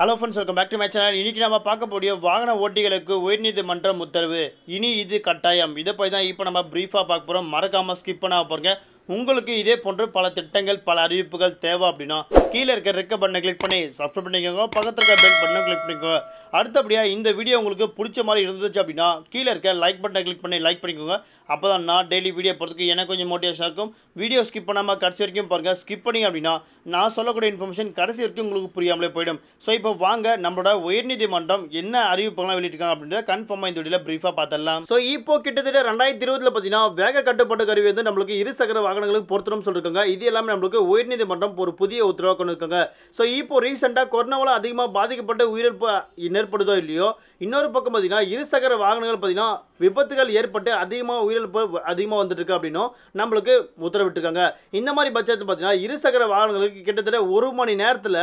hello friends welcome back to my channel இன்றைக்கி நம்ம பார்க்கக்கூடிய வாகன ஓட்டிகளுக்கு உயர்நீதிமன்றம் உத்தரவு இனி இது கட்டாயம் இதை போய் தான் இப்போ நம்ம ப்ரீஃபாக பார்க்க போகிறோம் மறக்காமல் ஸ்கிப் பண்ண போகிறேங்க உங்களுக்கு இதே போன்று பல திட்டங்கள் பல அறிவிப்புகள் தேவை அப்படின்னா கீழே இருக்கிற ரெக்க பண்ணை கிளிக் பண்ணி சப்ஸ்கிரைப் பண்ணிக்கோங்க பக்கத்தில் இருக்க பெல் பட்டனை கிளிக் பண்ணிக்கோங்க அடுத்தபடியாக இந்த வீடியோ உங்களுக்கு பிடிச்ச மாதிரி இருந்துச்சு அப்படின்னா கீழே இருக்க லைக் பட்டனை கிளிக் பண்ணி லைக் பண்ணிக்கோங்க அப்போ தான் நான் டெய்லி வீடியோ போகிறதுக்கு எனக்கு கொஞ்சம் மோட்டிவேஷனாக இருக்கும் வீடியோ ஸ்கிப் பண்ணாமல் கடைசி வரைக்கும் பாருங்கள் ஸ்கிப் பண்ணிங்க அப்படின்னா நான் சொல்லக்கூடிய இன்ஃபர்மேஷன் கடைசி வரைக்கும் உங்களுக்கு புரியாமலே போயிடும் ஸோ இப்போ வாங்க நம்மளோட உயர்நீதிமன்றம் என்ன அறிவிப்புகள்லாம் வெளியிட்டிருக்காங்க அப்படின்றத கன்ஃபார்மாக இந்த வீடியோவில் ப்ரீஃபாக பார்த்துடலாம் ஸோ இப்போ கிட்டத்தட்ட ரெண்டாயிரத்தி இருபதில் பார்த்தீங்கன்னா வேக கட்டுப்பாட்டு கருவி வந்து நம்மளுக்கு இருசக்கர வாகன வாகனங்களுக்கு பொருத்தணும் சொல்லிருக்காங்க இது எல்லாமே நம்மளுக்கு உயர்நீதிமன்றம் ஒரு புதிய உத்தரவாக கொண்டு இருக்காங்க ஸோ இப்போ ரீசெண்டாக கொரோனாவில் அதிகமாக பாதிக்கப்பட்ட உயிரிழப்பு ஏற்படுதோ இல்லையோ இன்னொரு பக்கம் பார்த்தீங்கன்னா இருசக்கர வாகனங்கள் பார்த்தீங்கன்னா விபத்துகள் ஏற்பட்டு அதிகமாக உயிரிழப்பு அதிகமாக வந்துட்டுருக்கு அப்படின்னும் நம்மளுக்கு உத்தரவிட்டிருக்காங்க இந்த மாதிரி பட்சத்தில் பார்த்தீங்கன்னா இருசக்கர வாகனங்களுக்கு கிட்டத்தட்ட ஒரு மணி நேரத்தில்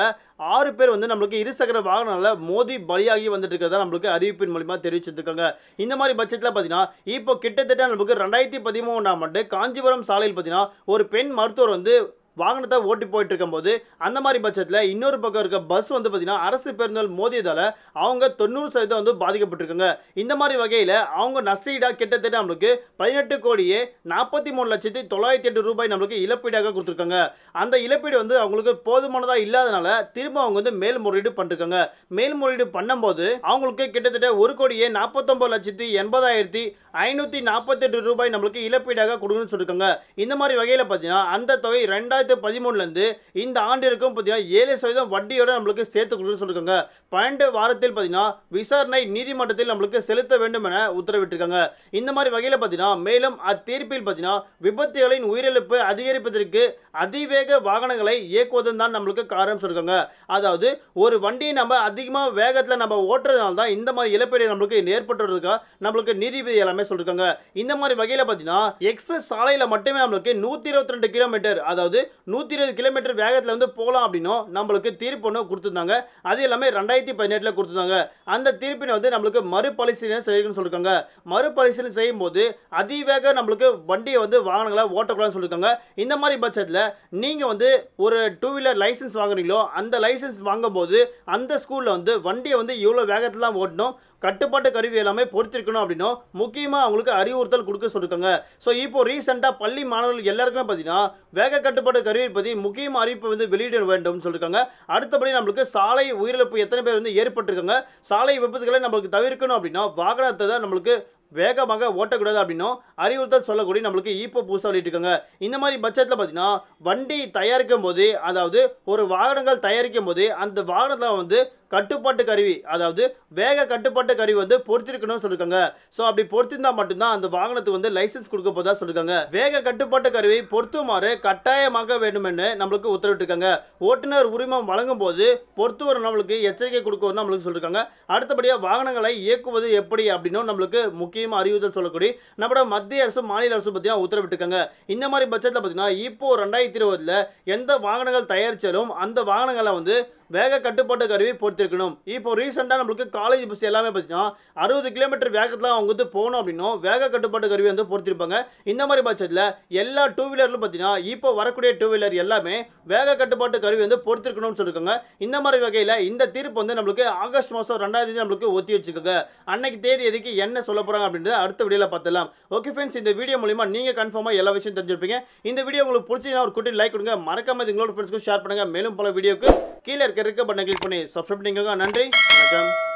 ஆறு பேர் வந்து நம்மளுக்கு இருசக்கர வாகனங்களில் மோதி பலியாகி வந்துட்டு இருக்கிறதா நம்மளுக்கு அறிவிப்பின் மூலிமா தெரிவிச்சிருக்காங்க இந்த மாதிரி பட்சத்தில் பார்த்தீங்கன்னா இப்போ கிட்டத்தட்ட நம்மளுக்கு ரெண்டாயிரத்தி பதிமூணாம் ஆண்டு காஞ்சிபுரம் சாலையில் பார்த்தீங்கன்னா ஒரு பெண் மருத்துவர் வந்து வாகனத்தை ஓட்டி போயிட்டு இருக்கும்போது அந்த மாதிரி பட்சத்தில் இன்னொரு பக்கம் இருக்க பஸ் வந்து பார்த்திங்கன்னா அரசு பேருந்துகள் மோதியதால் அவங்க தொண்ணூறு சதவீதம் வந்து பாதிக்கப்பட்டிருக்காங்க இந்த மாதிரி வகையில் அவங்க நஷ்டஈடாக கிட்டத்தட்ட நம்மளுக்கு பதினெட்டு கோடியே நாற்பத்தி மூணு லட்சத்தி தொள்ளாயிரத்தி எட்டு ரூபாய் நம்மளுக்கு இழப்பீடாக கொடுத்துருக்காங்க அந்த இழப்பீடு வந்து அவங்களுக்கு போதுமானதாக இல்லாதனால திரும்ப அவங்க வந்து மேல்முறையீடு பண்ணிருக்காங்க மேல்முறையீடு பண்ணும்போது அவங்களுக்கு கிட்டத்தட்ட ஒரு கோடியே நாற்பத்தொம்பது லட்சத்தி எண்பதாயிரத்தி ஐநூற்றி நாற்பத்தெட்டு ரூபாய் நம்மளுக்கு இழப்பீடாக கொடுக்கணும்னு சொல்லியிருக்காங்க இந்த மாதிரி வகையில் பார்த்தீங்கன்னா அந்த தொகை ரெண்டாயிரத்தி ரெண்டாயிரத்தி பதிமூணுலேருந்து இந்த ஆண்டிற்கும் பார்த்தீங்கன்னா ஏழு சதவீதம் வட்டியோடு நம்மளுக்கு சேர்த்து கொடுக்குன்னு சொல்லியிருக்காங்க பன்னெண்டு வாரத்தில் பார்த்தீங்கன்னா விசாரணை நீதிமன்றத்தில் நம்மளுக்கு செலுத்த வேண்டும் என உத்தரவிட்டிருக்காங்க இந்த மாதிரி வகையில் பார்த்தீங்கன்னா மேலும் அத்தீர்ப்பில் பார்த்தீங்கன்னா விபத்துகளின் உயிரிழப்பு அதிகரிப்பதற்கு அதிவேக வாகனங்களை இயக்குவதன் தான் நம்மளுக்கு காரணம் சொல்லியிருக்காங்க அதாவது ஒரு வண்டியை நம்ம அதிகமாக வேகத்தில் நம்ம ஓட்டுறதுனால தான் இந்த மாதிரி இழப்பீடு நம்மளுக்கு ஏற்பட்டுறதுக்காக நம்மளுக்கு நீதிபதி எல்லாமே சொல்லியிருக்காங்க இந்த மாதிரி வகையில் பார்த்தீங்கன்னா எக்ஸ்பிரஸ் சாலையில் மட்டுமே நம்மளுக்கு நூற்றி இருபத்தி ரெண்டு கிலோமீட்டர் அதாவது நூற்றி இருபது கிலோமீட்டர் வேகத்தில் வந்து போகலாம் அப்படின்னும் நம்மளுக்கு தீர்ப்பு ஒன்று கொடுத்துருந்தாங்க அது எல்லாமே ரெண்டாயிரத்தி பதினெட்டில் கொடுத்துருந்தாங்க அந்த தீர்ப்பினை வந்து நம்மளுக்கு மறுபரிசீலனை செய்யணும்னு சொல்லியிருக்காங்க மறுபரிசீலனை செய்யும் போது அதிவேக நம்மளுக்கு வண்டியை வந்து வாகனங்களை ஓட்டக்கூடாதுன்னு சொல்லியிருக்காங்க இந்த மாதிரி பட்சத்தில் நீங்கள் வந்து ஒரு டூ வீலர் லைசன்ஸ் வாங்குறீங்களோ அந்த லைசன்ஸ் வாங்கும்போது அந்த ஸ்கூலில் வந்து வண்டியை வந்து இவ்வளோ வேகத்தில் தான் ஓட்டணும் கட்டுப்பாட்டு கருவி எல்லாமே பொறுத்திருக்கணும் அப்படின்னும் முக்கியமாக அவங்களுக்கு அறிவுறுத்தல் கொடுக்க சொல்லியிருக்காங்க ஸோ இப்போ ரீசெண்டாக பள்ளி மாணவர்கள் எல்லாருக்குமே பார்த்தீங்கன்னா வேக கட்டுப்பாடு கருவிப்பதி முக்கியமாக அறிவிப்பை வந்து வெளியிட வேண்டும் சொல்லியிருக்காங்க அடுத்தபடி நம்மளுக்கு சாலை உயிரிழப்பு எத்தனை பேர் வந்து ஏற்பட்டிருக்காங்க சாலை விபத்துகளை நம்மளுக்கு தவிர்க்கணும் அப்படின்னா வாகனத்தை தான் நம்மளுக்கு வேகமாக ஓட்டக்கூடாது அப்படின்னும் அறிவுறுத்தல் சொல்லக்கூடிய நம்மளுக்கு ஈப்போ புதுசாக வெளியிட்டிருக்காங்க இந்த மாதிரி பட்சத்தில் பார்த்தீங்கன்னா வண்டி தயாரிக்கும் போது அதாவது ஒரு வாகனங்கள் தயாரிக்கும் போது அந்த வாகனத்தில் வந்து கட்டுப்பாட்டு கருவி அதாவது வேக கட்டுப்பாட்டு கருவி வந்து பொறுத்திருக்கணும்னு சொல்லியிருக்காங்க ஸோ அப்படி பொருத்திருந்தா மட்டும்தான் அந்த வாகனத்துக்கு வந்து லைசன்ஸ் கொடுக்க போதா சொல்லியிருக்காங்க வேக கட்டுப்பாட்டு கருவி பொறுத்துமாறு கட்டாயமாக வேண்டுமென்னு நம்மளுக்கு உத்தரவிட்டிருக்காங்க ஓட்டுநர் உரிமம் வழங்கும் போது பொறுத்து பொருத்துவர் நம்மளுக்கு எச்சரிக்கை கொடுக்கணும்னு நம்மளுக்கு சொல்லியிருக்காங்க அடுத்தபடியாக வாகனங்களை இயக்குவது எப்படி அப்படின்னு நம்மளுக்கு முக்கியமாக அறிவுதல் சொல்லக்கூடிய நம்மளோட மத்திய அரசு மாநில அரசு பார்த்தீங்கன்னா உத்தரவிட்டிருக்காங்க இந்த மாதிரி பட்சத்தில் பார்த்தீங்கன்னா இப்போது ரெண்டாயிரத்தி இருபதில் எந்த வாகனங்கள் தயாரித்தாலும் அந்த வாகனங்களை வந்து வேக கட்டுப்பாட்டு கருவி பொருத்தி பயன்படுத்திருக்கணும் இப்போ ரீசெண்டாக நம்மளுக்கு காலேஜ் பஸ் எல்லாமே பார்த்தீங்கன்னா அறுபது கிலோமீட்டர் வேகத்தில் அவங்க வந்து போகணும் அப்படின்னா வேக கட்டுப்பாட்டு கருவி வந்து பொறுத்திருப்பாங்க இந்த மாதிரி பட்சத்தில் எல்லா டூ வீலர்லும் பார்த்தீங்கன்னா இப்போ வரக்கூடிய டூ வீலர் எல்லாமே வேக கட்டுப்பாட்டு கருவி வந்து பொறுத்திருக்கணும்னு சொல்லியிருக்காங்க இந்த மாதிரி வகையில் இந்த தீர்ப்பு வந்து நம்மளுக்கு ஆகஸ்ட் மாதம் ரெண்டாயிரத்தி தேதி நம்மளுக்கு ஒத்தி வச்சுக்கோங்க அன்னைக்கு தேதி எதுக்கு என்ன சொல்ல போகிறாங்க அப்படின்றத அடுத்த வீடியோவில் பார்த்துலாம் ஓகே ஃப்ரெண்ட்ஸ் இந்த வீடியோ மூலிமா நீங்கள் கன்ஃபார்மாக எல்லா விஷயம் தெரிஞ்சிருப்பீங்க இந்த வீடியோ உங்களுக்கு பிடிச்சதுன்னா ஒரு குட்டி லைக் கொடுங்க மறக்காம இது உங்களோட ஃப்ரெண்ட்ஸ்க்கு ஷேர் பண்ணுங்கள் மேலும் பல வீடியோக்கு கீழே இருக்க இருக்க கிளிக் பண்ணி சப்ஸ்கிரைப் சாப்பிட்டீங்க நன்றி வணக்கம்